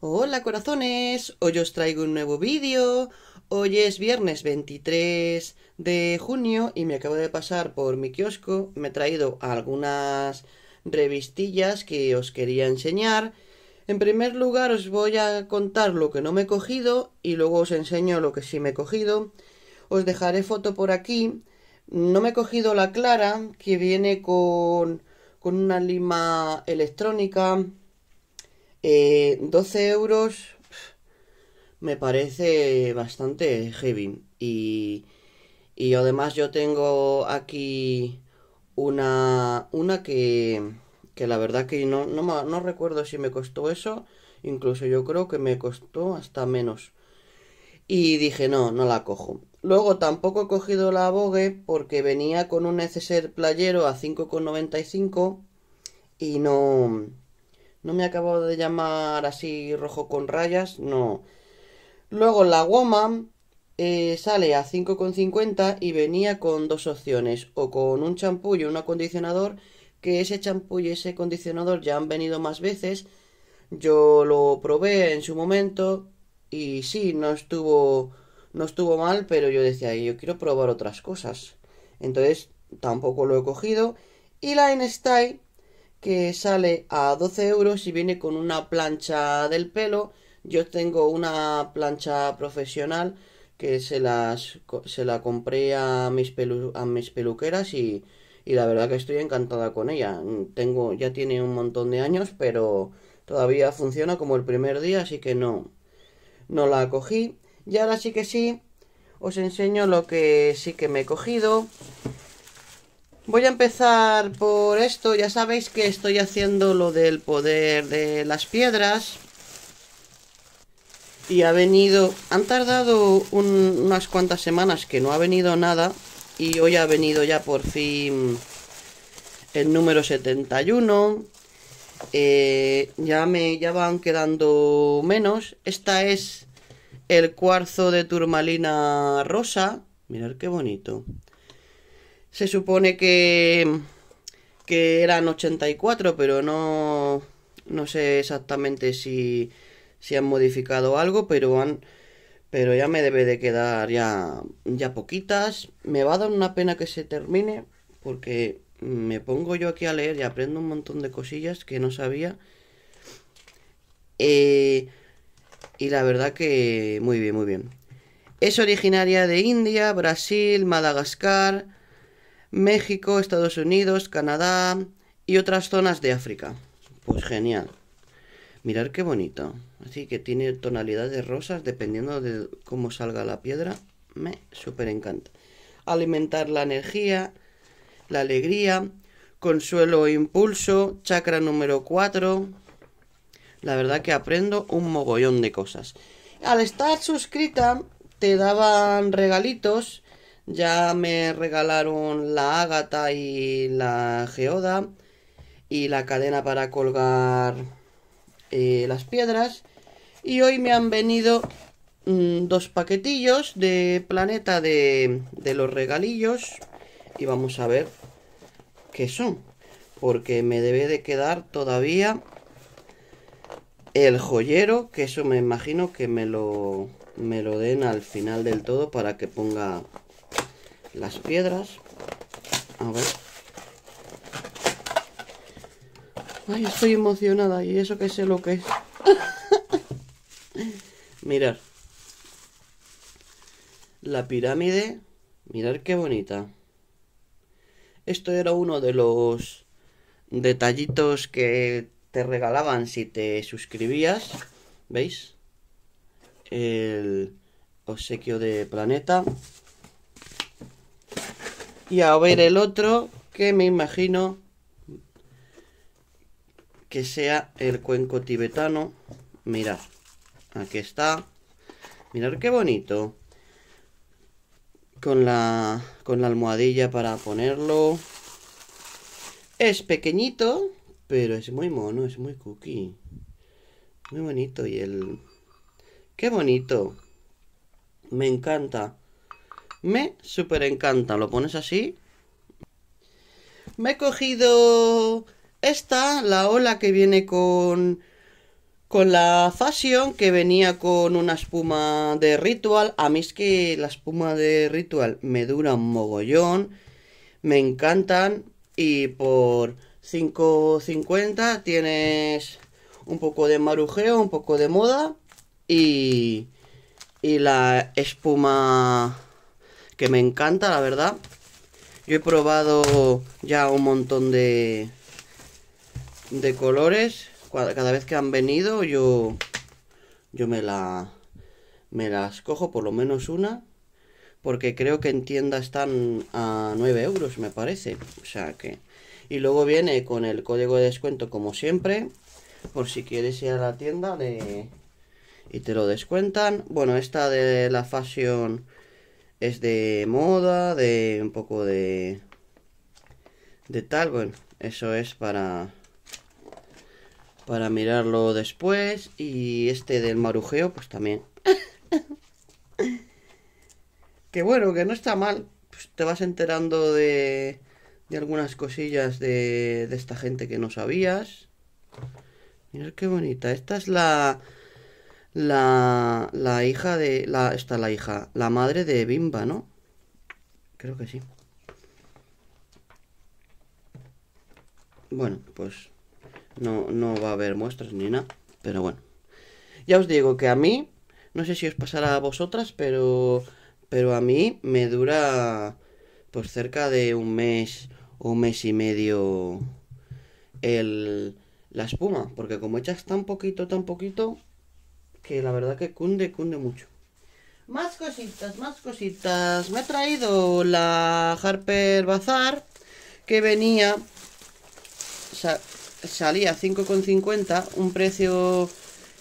Hola corazones, hoy os traigo un nuevo vídeo. Hoy es viernes 23 de junio y me acabo de pasar por mi kiosco. Me he traído algunas revistillas que os quería enseñar. En primer lugar os voy a contar lo que no me he cogido y luego os enseño lo que sí me he cogido. Os dejaré foto por aquí. No me he cogido la clara que viene con, una lima electrónica. Eh, 12 euros me parece bastante heavy. Y, y además yo tengo aquí una, una que, que la verdad que no, no, no recuerdo si me costó eso. Incluso yo creo que me costó hasta menos. Y dije, no, no la cojo. Luego tampoco he cogido la Vogue porque venía con un neceser playero a 5,95 y no no me acabo de llamar así rojo con rayas, no. Luego la Woman eh, sale a 5,50 y venía con dos opciones, o con un champú y un acondicionador, que ese champú y ese acondicionador ya han venido más veces. Yo lo probé en su momento y sí, no estuvo no estuvo mal, pero yo decía, yo quiero probar otras cosas. Entonces, tampoco lo he cogido. Y la InStyle que sale a 12 euros y viene con una plancha del pelo. Yo tengo una plancha profesional que se, las, se la compré a mis, a mis peluqueras y, y la verdad que estoy encantada con ella. Tengo, ya tiene un montón de años, pero todavía funciona como el primer día, así que no, no la cogí. Y ahora sí que sí, os enseño lo que sí que me he cogido. Voy a empezar por esto. Ya sabéis que estoy haciendo lo del poder de las piedras. Y ha venido... Han tardado unas cuantas semanas que no ha venido nada. Y hoy ha venido ya por fin el número 71. Eh, ya, me, ya van quedando menos. Esta es el cuarzo de turmalina rosa. Mirad qué bonito se supone que, que eran 84, pero no, no sé exactamente si, si han modificado algo, pero han... Pero ya me debe de quedar ya, ya poquitas. Me va a dar una pena que se termine porque me pongo yo aquí a leer y aprendo un montón de cosillas que no sabía. Eh, y la verdad que muy bien, muy bien. Es originaria de India, Brasil, Madagascar, México, Estados Unidos, Canadá y otras zonas de África. Pues genial. Mirar qué bonito. Así que tiene tonalidades rosas dependiendo de cómo salga la piedra. Me súper encanta. Alimentar la energía, la alegría, consuelo e impulso, chakra número 4. La verdad que aprendo un mogollón de cosas. Al estar suscrita te daban regalitos ya me regalaron la ágata y la geoda y la cadena para colgar eh, las piedras. Y hoy me han venido mm, dos paquetillos de planeta de, los regalillos. Y vamos a ver qué son. Porque me debe de quedar todavía el joyero, que eso me imagino que me lo, me lo den al final del todo para que ponga las piedras. A ver. Ay, estoy emocionada y eso que sé lo que es. mirar La pirámide. Mirar qué bonita. Esto era uno de los detallitos que te regalaban si te suscribías. ¿Veis? El obsequio de planeta. Y a ver el otro, que me imagino que sea el cuenco tibetano. Mirad, aquí está. Mirad qué bonito. Con la, con la almohadilla para ponerlo. Es pequeñito, pero es muy mono, es muy cookie. Muy bonito y el... ¡Qué bonito! Me encanta. Me super encanta. Lo pones así. Me he cogido esta, la ola que viene con con la Fashion que venía con una espuma de Ritual. A mí es que la espuma de Ritual me dura un mogollón. Me encantan. Y por 5.50 tienes un poco de marujeo, un poco de moda. Y, y la espuma que me encanta, la verdad. Yo he probado ya un montón de, de colores. Cada vez que han venido yo, yo me, la, me las cojo, por lo menos una. Porque creo que en tienda están a 9 euros, me parece. O sea que... Y luego viene con el código de descuento como siempre. Por si quieres ir a la tienda y te lo descuentan. Bueno, esta de la Fashion es de moda, de un poco de, de tal, bueno, eso es para, para mirarlo después y este del marujeo, pues también. que bueno, que no está mal, pues te vas enterando de, de algunas cosillas de, de esta gente que no sabías. Mira qué bonita, esta es la la, la hija de... La, está la hija, la madre de Bimba, ¿no? Creo que sí. Bueno, pues no, no va a haber muestras ni nada, pero bueno. Ya os digo que a mí, no sé si os pasará a vosotras, pero, pero a mí me dura pues cerca de un mes o un mes y medio el, la espuma, porque como echas tan poquito, tan poquito, que la verdad que cunde, cunde mucho. Más cositas, más cositas. Me he traído la Harper Bazar que venía, salía 5,50, un precio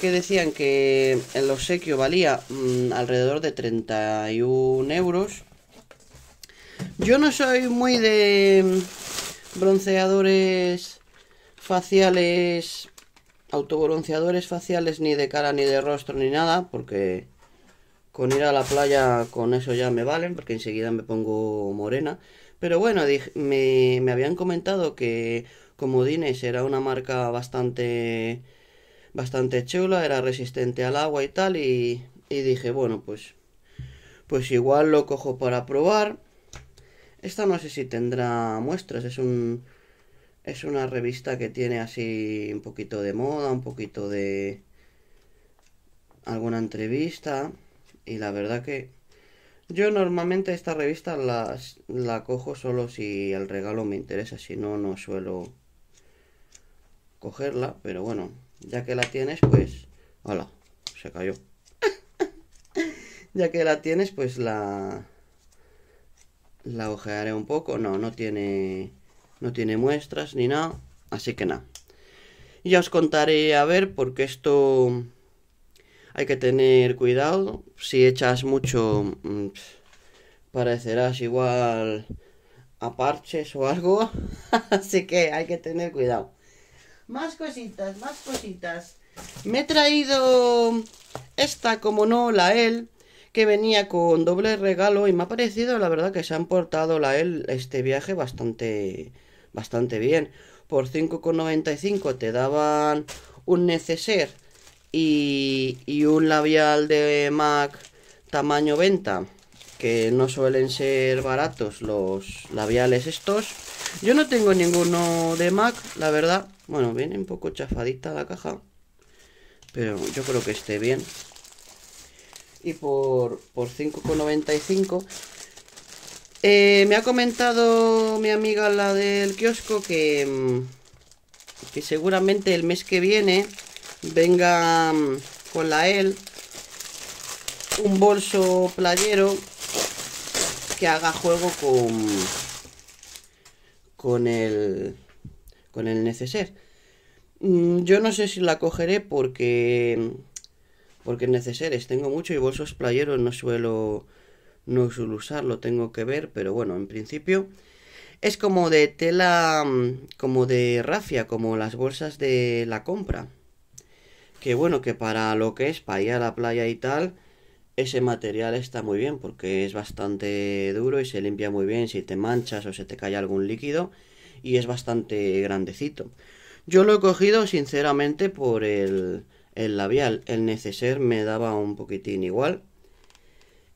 que decían que el obsequio valía mm, alrededor de 31 euros. Yo no soy muy de mm, bronceadores faciales autobronceadores faciales ni de cara ni de rostro ni nada, porque con ir a la playa con eso ya me valen, porque enseguida me pongo morena. Pero bueno, me, habían comentado que como Dines era una marca bastante, bastante chula, era resistente al agua y tal, y, y dije, bueno, pues, pues igual lo cojo para probar. Esta no sé si tendrá muestras, es un, es una revista que tiene así un poquito de moda, un poquito de alguna entrevista. Y la verdad que yo normalmente esta revista la, la cojo solo si el regalo me interesa, si no, no suelo cogerla. Pero bueno, ya que la tienes, pues... ¡Hala! Se cayó. ya que la tienes, pues la... La ojearé un poco. No, no tiene no tiene muestras ni nada. Así que nada. ya os contaré a ver porque esto hay que tener cuidado. Si echas mucho, mm, parecerás igual a parches o algo. Así que hay que tener cuidado. Más cositas, más cositas. Me he traído esta, como no, la L. que venía con doble regalo y me ha parecido, la verdad, que se han portado la L este viaje bastante bastante bien. Por 5,95 te daban un neceser y, un labial de MAC tamaño venta que no suelen ser baratos los labiales estos. Yo no tengo ninguno de MAC, la verdad. Bueno, viene un poco chafadita la caja. Pero yo creo que esté bien. Y por, por 5,95 eh, me ha comentado mi amiga la del kiosco que, mm, seguramente el mes que viene venga mm, con la él un bolso playero que haga juego con con el con el neceser. Mm, yo no sé si la cogeré porque porque neceseres tengo mucho y bolsos playeros no suelo no suelo usarlo, tengo que ver, pero bueno, en principio es como de tela, mm, como de rafia, como las bolsas de la compra. Que bueno, que para lo que es, para ir a la playa y tal, ese material está muy bien porque es bastante duro y se limpia muy bien si te manchas o se te cae algún líquido y es bastante grandecito. Yo lo he cogido sinceramente por el, el labial, el neceser me daba un poquitín igual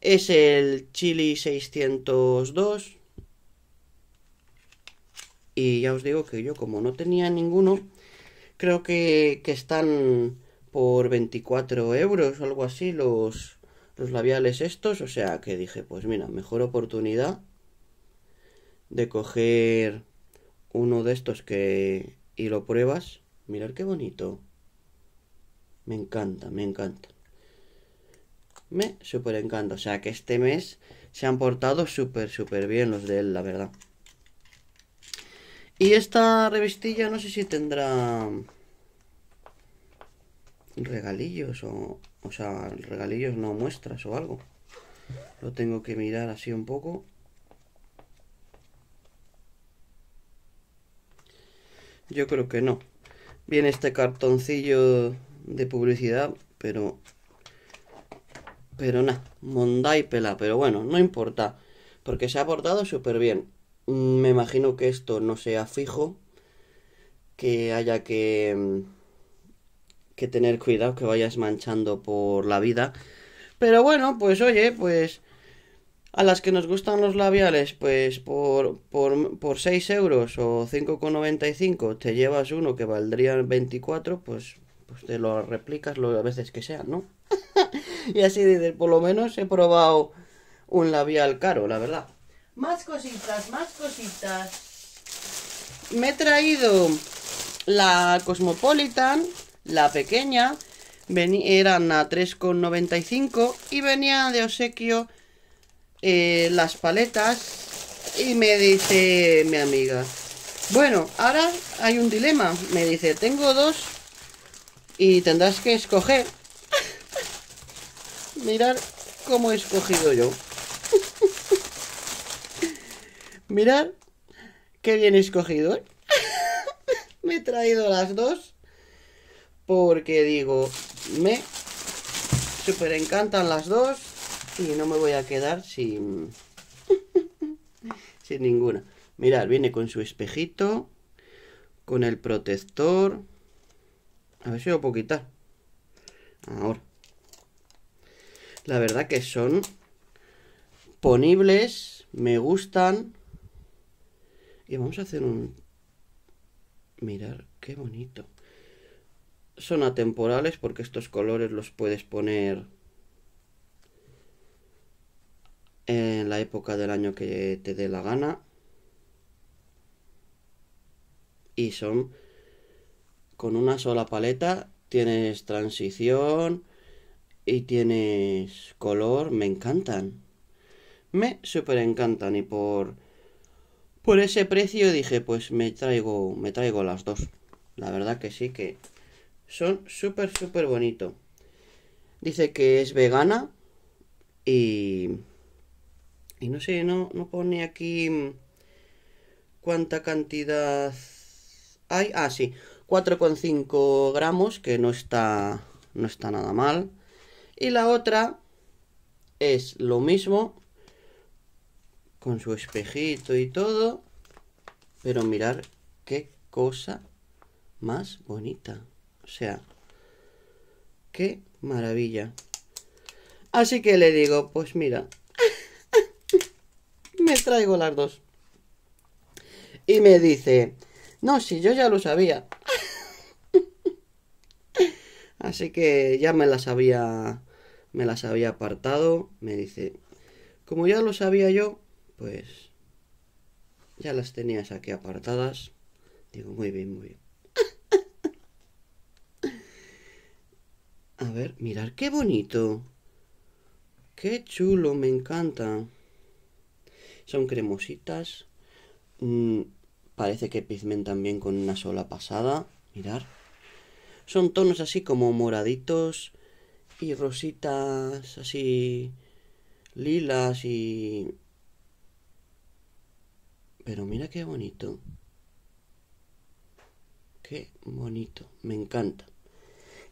es el Chili 602 y ya os digo que yo como no tenía ninguno creo que, están por 24 euros o algo así los, los labiales estos o sea que dije pues mira mejor oportunidad de coger uno de estos que y lo pruebas mirad qué bonito me encanta me encanta me super encanta. O sea que este mes se han portado súper, súper bien los de él, la verdad. Y esta revistilla no sé si tendrá regalillos o... O sea, regalillos no muestras o algo. Lo tengo que mirar así un poco. Yo creo que no. Viene este cartoncillo de publicidad, pero pero nada, y pela, pero bueno, no importa. Porque se ha portado súper bien. Me imagino que esto no sea fijo. Que haya que. que tener cuidado que vayas manchando por la vida. Pero bueno, pues oye, pues. A las que nos gustan los labiales, pues por, por, por 6 euros o 5,95 te llevas uno que valdría 24, pues, pues te lo replicas lo, a veces que sea, ¿no? y así dices, por lo menos he probado un labial caro, la verdad. Más cositas, más cositas. Me he traído la Cosmopolitan, la pequeña, eran a 3,95 y venía de obsequio eh, las paletas y me dice mi amiga, bueno, ahora hay un dilema, me dice, tengo dos y tendrás que escoger Mirar cómo he escogido yo. Mirad qué bien he escogido. ¿eh? me he traído las dos. Porque digo, me super encantan las dos. Y no me voy a quedar sin, sin ninguna. Mirad, viene con su espejito. Con el protector. A ver si lo puedo quitar. Ahora. La verdad que son ponibles, me gustan. Y vamos a hacer un... Mirar, qué bonito. Son atemporales porque estos colores los puedes poner en la época del año que te dé la gana. Y son con una sola paleta. Tienes transición, y tienes color, me encantan. Me super encantan y por por ese precio dije, pues me traigo me traigo las dos. La verdad que sí que son súper súper bonito. Dice que es vegana y y no sé, no no pone aquí mm, cuánta cantidad hay. Ah, sí, 4,5 gramos, que no está no está nada mal. Y la otra es lo mismo, con su espejito y todo. Pero mirar qué cosa más bonita. O sea, qué maravilla. Así que le digo, pues mira, me traigo las dos. Y me dice, no, si yo ya lo sabía. Así que ya me las había me las había apartado, me dice, como ya lo sabía yo, pues ya las tenías aquí apartadas. Digo, muy bien, muy bien. A ver, mirar qué bonito. Qué chulo, me encanta. Son cremositas. Mm, parece que pigmentan bien con una sola pasada. Mirar. Son tonos así como moraditos, y rositas así lilas y... Pero mira qué bonito. Qué bonito. Me encanta.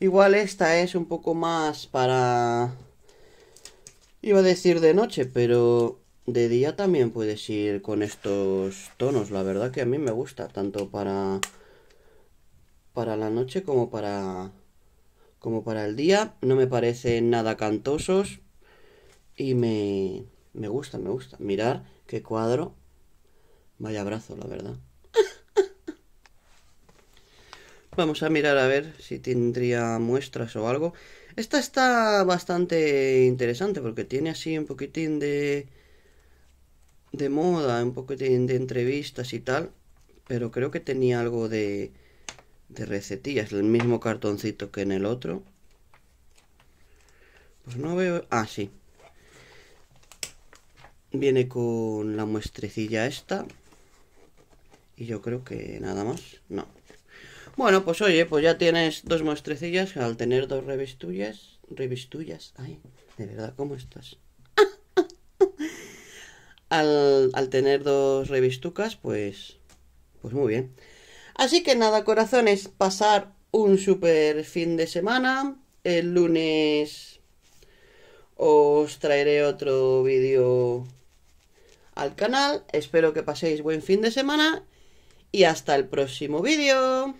Igual esta es un poco más para... Iba a decir de noche, pero de día también puedes ir con estos tonos. La verdad que a mí me gusta, tanto para... Para la noche como para como para el día. No me parecen nada cantosos. Y me, me gusta, me gusta. Mirar qué cuadro. Vaya brazo, la verdad. Vamos a mirar a ver si tendría muestras o algo. Esta está bastante interesante porque tiene así un poquitín de de moda, un poquitín de entrevistas y tal, pero creo que tenía algo de de recetillas, el mismo cartoncito que en el otro. Pues no veo... Ah, sí. Viene con la muestrecilla esta. Y yo creo que nada más. No. Bueno, pues oye, pues ya tienes dos muestrecillas. Al tener dos revistullas... Revistullas. Ay, de verdad, ¿cómo estás? al, al tener dos revistucas, pues... Pues muy bien. Así que nada, corazones, pasar un super fin de semana. El lunes os traeré otro vídeo al canal. Espero que paséis buen fin de semana y hasta el próximo vídeo.